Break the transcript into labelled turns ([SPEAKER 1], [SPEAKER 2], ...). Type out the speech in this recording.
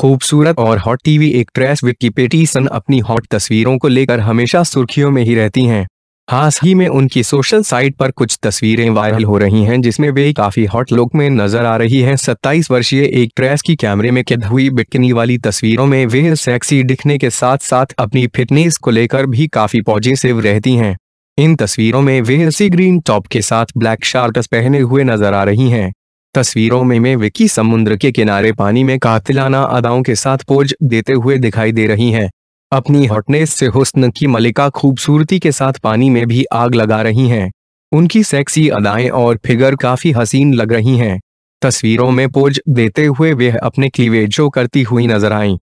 [SPEAKER 1] खूबसूरत और hot TV एक ट्रैश विकीपेटीसन अपनी हॉट तस्वीरों को लेकर हमेशा सुर्खियों में ही रहती हैं हाल ही में उनकी सोशल साइट पर कुछ तस्वीरें वायरल हो रही हैं जिसमें वे काफी हॉट लुक में नजर आ रही हैं 27 वर्षीय एक ट्रेस की कैमरे में कैद हुई बिकनी वाली तस्वीरों में वे सेक्सी दिखने के साथ साथ अपनी फिटनेस को लेकर भी काफी पॉजिटिव रहती है इन तस्वीरों में वे सी ग्रीन टॉप के साथ ब्लैक शार्ट पहने हुए नजर आ रही है तस्वीरों में में विकी समुद्र के किनारे पानी में कातिलाना अदाओं के साथ पोज देते हुए दिखाई दे रही हैं अपनी हॉटनेस से हुस्न की मलिका खूबसूरती के साथ पानी में भी आग लगा रही हैं उनकी सेक्सी अदाएं और फिगर काफी हसीन लग रही हैं तस्वीरों में पोज देते हुए वे अपने क्लीवेजो करती हुई नजर आई